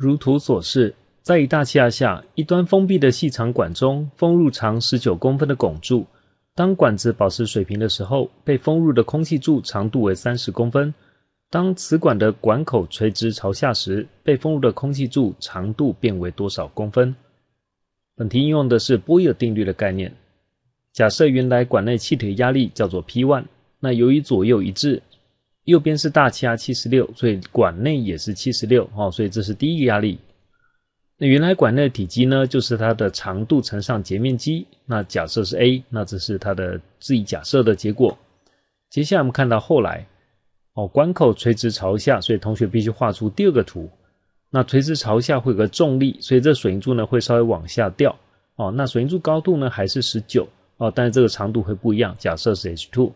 如图所示，在一大气压下，一端封闭的细长管中封入长十九公分的汞柱。当管子保持水平的时候，被封入的空气柱长度为三十公分。当此管的管口垂直朝下时，被封入的空气柱长度变为多少公分？本题应用的是波叶尔定律的概念。假设原来管内气体压力叫做 P1，那由于左右一致。右边是大气压七十六，所以管内也是七十六哦，所以这是第一个压力。那原来管内的体积呢，就是它的长度乘上截面积。那假设是 a，那这是它的自己假设的结果。接下来我们看到后来哦，管口垂直朝下，所以同学必须画出第二个图。那垂直朝下会有个重力，所以这水银柱呢会稍微往下掉哦。那水银柱高度呢还是十九哦，但是这个长度会不一样，假设是 h two，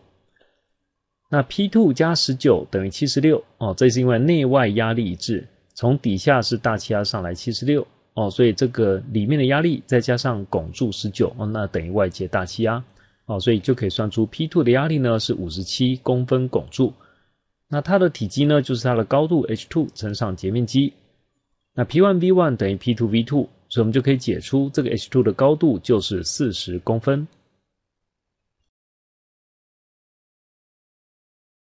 那 p two 加十九等于七十六哦，这是因为内外压力一致，从底下是大气压上来七十六哦，所以这个里面的压力再加上拱柱十九哦，那等于外界大气压哦，所以就可以算出 p two 的压力呢是五十七公分拱柱，那它的体积呢就是它的高度 h two 乘上截面积，那 p one v one 等于 p two v two，所以我们就可以解出这个 h two 的高度就是四十公分。